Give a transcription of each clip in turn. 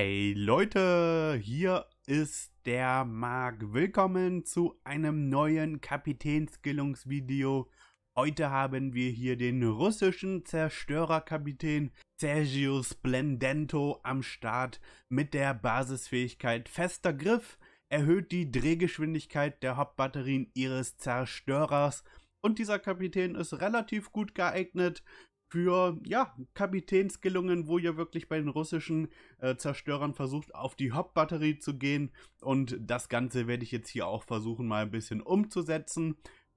Hey Leute, hier ist der Marc. Willkommen zu einem neuen Kapitänskillungsvideo. Heute haben wir hier den russischen Zerstörerkapitän Sergio Splendento am Start mit der Basisfähigkeit Fester Griff, erhöht die Drehgeschwindigkeit der Hauptbatterien ihres Zerstörers und dieser Kapitän ist relativ gut geeignet für ja, Kapitänsgelungen, wo ihr wirklich bei den russischen äh, Zerstörern versucht, auf die Hauptbatterie zu gehen. Und das Ganze werde ich jetzt hier auch versuchen, mal ein bisschen umzusetzen.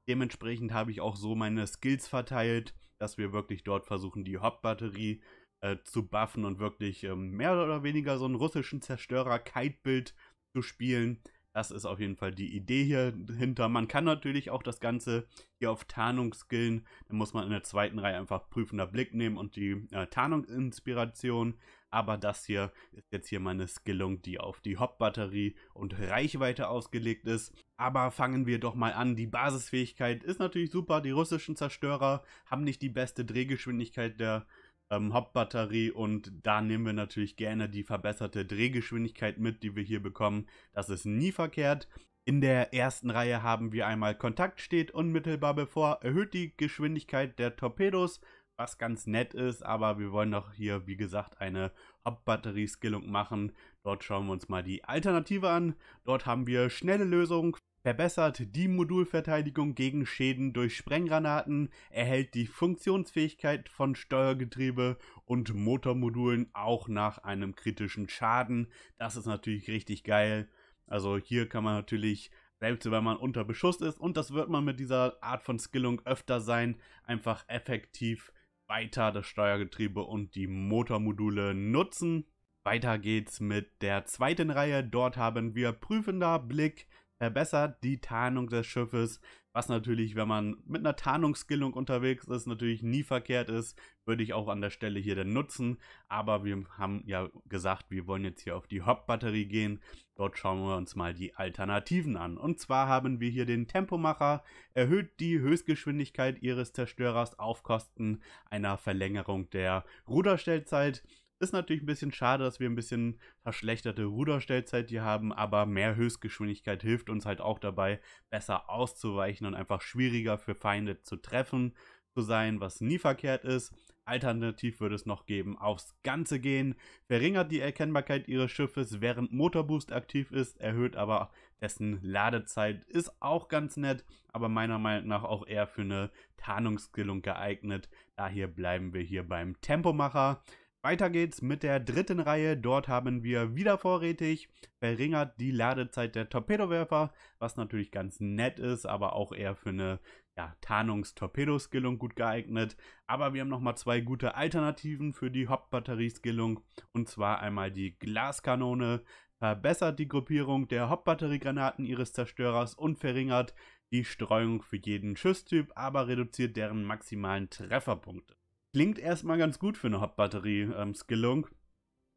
Dementsprechend habe ich auch so meine Skills verteilt, dass wir wirklich dort versuchen, die Hauptbatterie äh, zu buffen und wirklich ähm, mehr oder weniger so einen russischen Zerstörer-Kite-Bild zu spielen. Das ist auf jeden Fall die Idee hier hinter. Man kann natürlich auch das Ganze hier auf Tarnung skillen. Da muss man in der zweiten Reihe einfach prüfender Blick nehmen und die äh, Tarnungsinspiration. Aber das hier ist jetzt hier meine Skillung, die auf die Hop-Batterie und Reichweite ausgelegt ist. Aber fangen wir doch mal an. Die Basisfähigkeit ist natürlich super. Die russischen Zerstörer haben nicht die beste Drehgeschwindigkeit der ähm, Hauptbatterie und da nehmen wir natürlich gerne die verbesserte Drehgeschwindigkeit mit, die wir hier bekommen. Das ist nie verkehrt. In der ersten Reihe haben wir einmal Kontakt steht unmittelbar bevor, erhöht die Geschwindigkeit der Torpedos, was ganz nett ist, aber wir wollen doch hier, wie gesagt, eine Hauptbatterieskillung machen. Dort schauen wir uns mal die Alternative an. Dort haben wir schnelle Lösung, verbessert die Modulverteidigung gegen Schäden durch Sprenggranaten, erhält die Funktionsfähigkeit von Steuergetriebe und Motormodulen auch nach einem kritischen Schaden. Das ist natürlich richtig geil. Also hier kann man natürlich, selbst wenn man unter Beschuss ist, und das wird man mit dieser Art von Skillung öfter sein, einfach effektiv weiter das Steuergetriebe und die Motormodule nutzen. Weiter geht's mit der zweiten Reihe. Dort haben wir prüfender Blick verbessert die Tarnung des Schiffes, was natürlich, wenn man mit einer Tarnungsskillung unterwegs ist, natürlich nie verkehrt ist, würde ich auch an der Stelle hier dann nutzen, aber wir haben ja gesagt, wir wollen jetzt hier auf die Hop-Batterie gehen, dort schauen wir uns mal die Alternativen an. Und zwar haben wir hier den Tempomacher, erhöht die Höchstgeschwindigkeit ihres Zerstörers auf Kosten einer Verlängerung der Ruderstellzeit, ist natürlich ein bisschen schade, dass wir ein bisschen verschlechterte Ruderstellzeit hier haben, aber mehr Höchstgeschwindigkeit hilft uns halt auch dabei, besser auszuweichen und einfach schwieriger für Feinde zu treffen zu sein, was nie verkehrt ist. Alternativ würde es noch geben, aufs Ganze gehen, verringert die Erkennbarkeit ihres Schiffes, während Motorboost aktiv ist, erhöht aber dessen Ladezeit, ist auch ganz nett, aber meiner Meinung nach auch eher für eine Tarnungsskillung geeignet. Daher bleiben wir hier beim Tempomacher. Weiter geht's mit der dritten Reihe. Dort haben wir wieder vorrätig verringert die Ladezeit der Torpedowerfer, was natürlich ganz nett ist, aber auch eher für eine ja, tarnungs gut geeignet. Aber wir haben nochmal zwei gute Alternativen für die Hauptbatterieskillung. Und zwar einmal die Glaskanone, verbessert die Gruppierung der Hauptbatteriegranaten ihres Zerstörers und verringert die Streuung für jeden Schusstyp, aber reduziert deren maximalen Trefferpunkte. Klingt erstmal ganz gut für eine Hauptbatterie-Skillung. Ähm,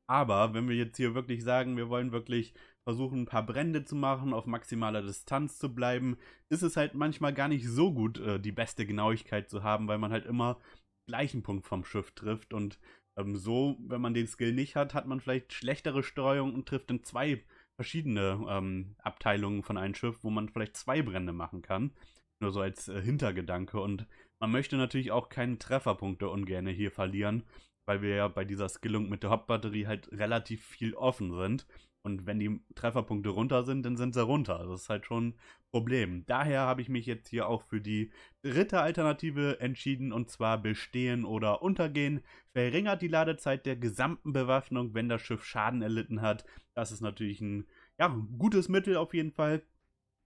aber wenn wir jetzt hier wirklich sagen, wir wollen wirklich versuchen, ein paar Brände zu machen, auf maximaler Distanz zu bleiben, ist es halt manchmal gar nicht so gut, äh, die beste Genauigkeit zu haben, weil man halt immer gleichen Punkt vom Schiff trifft. Und ähm, so, wenn man den Skill nicht hat, hat man vielleicht schlechtere Steuerung und trifft in zwei verschiedene ähm, Abteilungen von einem Schiff, wo man vielleicht zwei Brände machen kann. Nur so als äh, Hintergedanke. Und man möchte natürlich auch keine Trefferpunkte ungern hier verlieren, weil wir ja bei dieser Skillung mit der Hauptbatterie halt relativ viel offen sind. Und wenn die Trefferpunkte runter sind, dann sind sie runter. Das ist halt schon ein Problem. Daher habe ich mich jetzt hier auch für die dritte Alternative entschieden und zwar bestehen oder untergehen. Verringert die Ladezeit der gesamten Bewaffnung, wenn das Schiff Schaden erlitten hat. Das ist natürlich ein ja, gutes Mittel auf jeden Fall.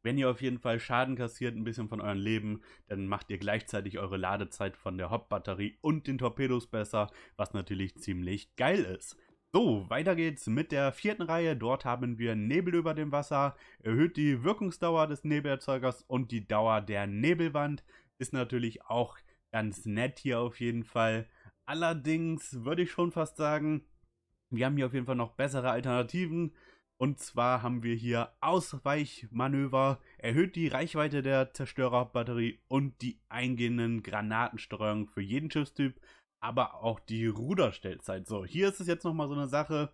Wenn ihr auf jeden Fall Schaden kassiert, ein bisschen von eurem Leben, dann macht ihr gleichzeitig eure Ladezeit von der Hauptbatterie und den Torpedos besser, was natürlich ziemlich geil ist. So, weiter geht's mit der vierten Reihe. Dort haben wir Nebel über dem Wasser, erhöht die Wirkungsdauer des Nebelerzeugers und die Dauer der Nebelwand. Ist natürlich auch ganz nett hier auf jeden Fall. Allerdings würde ich schon fast sagen, wir haben hier auf jeden Fall noch bessere Alternativen. Und zwar haben wir hier Ausweichmanöver, erhöht die Reichweite der Zerstörerbatterie und die eingehenden Granatensteuerung für jeden Schiffstyp, aber auch die Ruderstellzeit. So, hier ist es jetzt nochmal so eine Sache.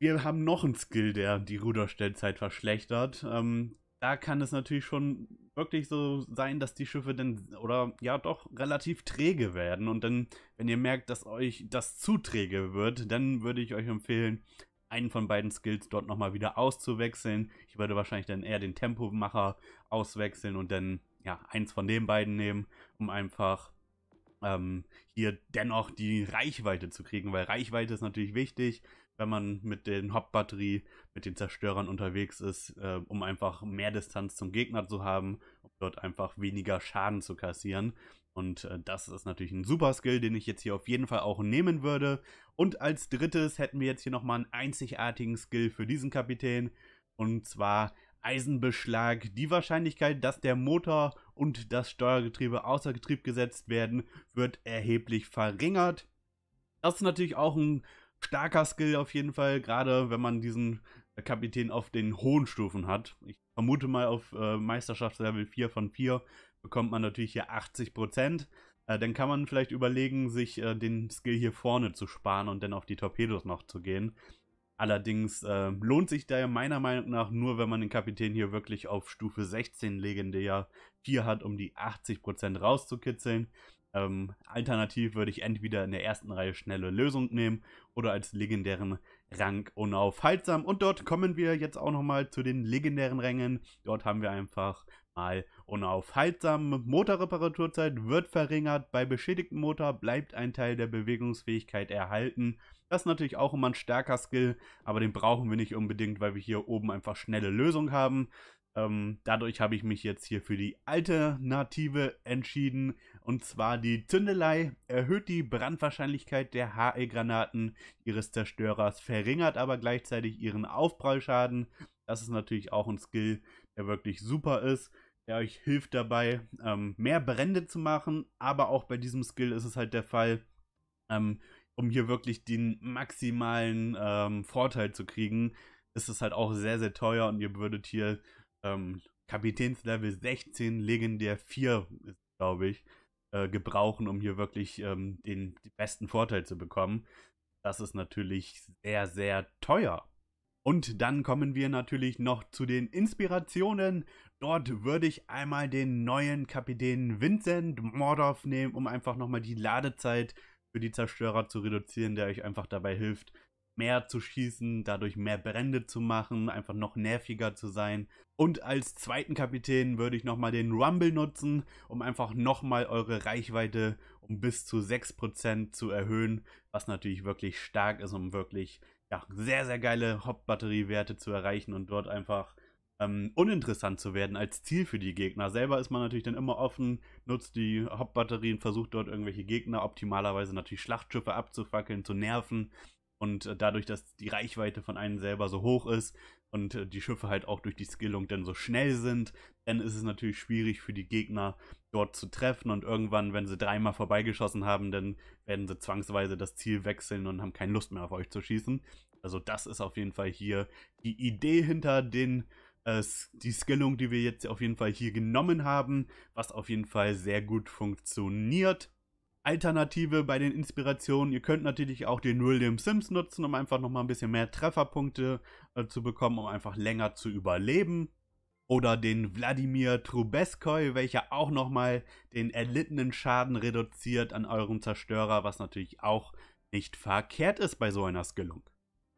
Wir haben noch einen Skill, der die Ruderstellzeit verschlechtert. Ähm, da kann es natürlich schon wirklich so sein, dass die Schiffe dann oder ja doch relativ träge werden und dann, wenn ihr merkt, dass euch das zu träge wird, dann würde ich euch empfehlen, einen von beiden Skills dort nochmal wieder auszuwechseln. Ich würde wahrscheinlich dann eher den Tempomacher auswechseln und dann ja eins von den beiden nehmen, um einfach ähm, hier dennoch die Reichweite zu kriegen, weil Reichweite ist natürlich wichtig, wenn man mit den Hauptbatterie, mit den Zerstörern unterwegs ist, äh, um einfach mehr Distanz zum Gegner zu haben, um dort einfach weniger Schaden zu kassieren. Und äh, das ist natürlich ein super Skill, den ich jetzt hier auf jeden Fall auch nehmen würde. Und als drittes hätten wir jetzt hier nochmal einen einzigartigen Skill für diesen Kapitän. Und zwar Eisenbeschlag. Die Wahrscheinlichkeit, dass der Motor und das Steuergetriebe außer Getrieb gesetzt werden, wird erheblich verringert. Das ist natürlich auch ein starker Skill auf jeden Fall, gerade wenn man diesen Kapitän auf den hohen Stufen hat. Ich vermute mal, auf äh, Meisterschaftslevel 4 von 4 bekommt man natürlich hier 80 Äh, dann kann man vielleicht überlegen, sich äh, den Skill hier vorne zu sparen und dann auf die Torpedos noch zu gehen. Allerdings äh, lohnt sich da ja meiner Meinung nach nur, wenn man den Kapitän hier wirklich auf Stufe 16 legendär 4 hat, um die 80% rauszukitzeln. Ähm, alternativ würde ich entweder in der ersten Reihe schnelle Lösung nehmen oder als legendären Rang unaufhaltsam. Und dort kommen wir jetzt auch nochmal zu den legendären Rängen. Dort haben wir einfach mal unaufhaltsam. Motorreparaturzeit wird verringert. Bei beschädigtem Motor bleibt ein Teil der Bewegungsfähigkeit erhalten. Das ist natürlich auch immer ein stärker Skill, aber den brauchen wir nicht unbedingt, weil wir hier oben einfach schnelle Lösung haben. Ähm, dadurch habe ich mich jetzt hier für die alternative entschieden. Und zwar die Zündelei erhöht die Brandwahrscheinlichkeit der HE-Granaten ihres Zerstörers, verringert aber gleichzeitig ihren Aufprallschaden. Das ist natürlich auch ein Skill, der wirklich super ist, der euch hilft dabei, ähm, mehr Brände zu machen. Aber auch bei diesem Skill ist es halt der Fall, ähm, um hier wirklich den maximalen ähm, Vorteil zu kriegen, ist es halt auch sehr, sehr teuer und ihr würdet hier ähm, Kapitänslevel 16, legendär 4 glaube ich, äh, gebrauchen, um hier wirklich ähm, den, den besten Vorteil zu bekommen. Das ist natürlich sehr, sehr teuer. Und dann kommen wir natürlich noch zu den Inspirationen. Dort würde ich einmal den neuen Kapitän Vincent Mordorf nehmen, um einfach nochmal die Ladezeit für die Zerstörer zu reduzieren, der euch einfach dabei hilft, mehr zu schießen, dadurch mehr Brände zu machen, einfach noch nerviger zu sein. Und als zweiten Kapitän würde ich nochmal den Rumble nutzen, um einfach nochmal eure Reichweite um bis zu 6% zu erhöhen, was natürlich wirklich stark ist, um wirklich ja, sehr, sehr geile Hauptbatteriewerte zu erreichen und dort einfach ähm, uninteressant zu werden als Ziel für die Gegner. Selber ist man natürlich dann immer offen, nutzt die Hauptbatterien, versucht dort irgendwelche Gegner optimalerweise natürlich Schlachtschiffe abzufackeln, zu nerven und äh, dadurch, dass die Reichweite von einem selber so hoch ist und äh, die Schiffe halt auch durch die Skillung dann so schnell sind, dann ist es natürlich schwierig für die Gegner dort zu treffen. Und irgendwann, wenn sie dreimal vorbeigeschossen haben, dann werden sie zwangsweise das Ziel wechseln und haben keine Lust mehr auf euch zu schießen. Also das ist auf jeden Fall hier die Idee hinter den äh, die Skillung, die wir jetzt auf jeden Fall hier genommen haben, was auf jeden Fall sehr gut funktioniert. Alternative bei den Inspirationen. Ihr könnt natürlich auch den William Sims nutzen, um einfach nochmal ein bisschen mehr Trefferpunkte äh, zu bekommen, um einfach länger zu überleben. Oder den Wladimir Trubeskoi, welcher auch nochmal den erlittenen Schaden reduziert an eurem Zerstörer, was natürlich auch nicht verkehrt ist bei so einer Skillung.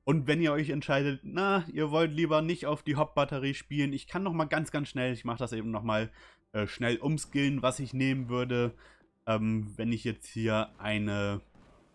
Und wenn ihr euch entscheidet, na, ihr wollt lieber nicht auf die Hop-Batterie spielen, ich kann nochmal ganz, ganz schnell, ich mache das eben nochmal äh, schnell umskillen, was ich nehmen würde, ähm, wenn ich jetzt hier eine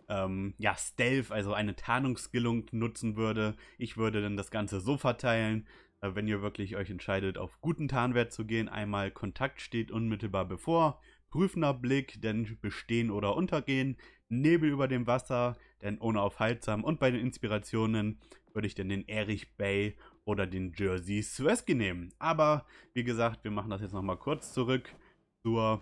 ähm, ja, Stealth, also eine Tarnungsskillung nutzen würde. Ich würde dann das Ganze so verteilen, äh, wenn ihr wirklich euch entscheidet, auf guten Tarnwert zu gehen. Einmal Kontakt steht unmittelbar bevor, prüfender Blick, denn bestehen oder untergehen, Nebel über dem Wasser, denn unaufhaltsam und bei den Inspirationen würde ich dann den Erich Bay oder den Jersey Swesky nehmen. Aber wie gesagt, wir machen das jetzt nochmal kurz zurück zur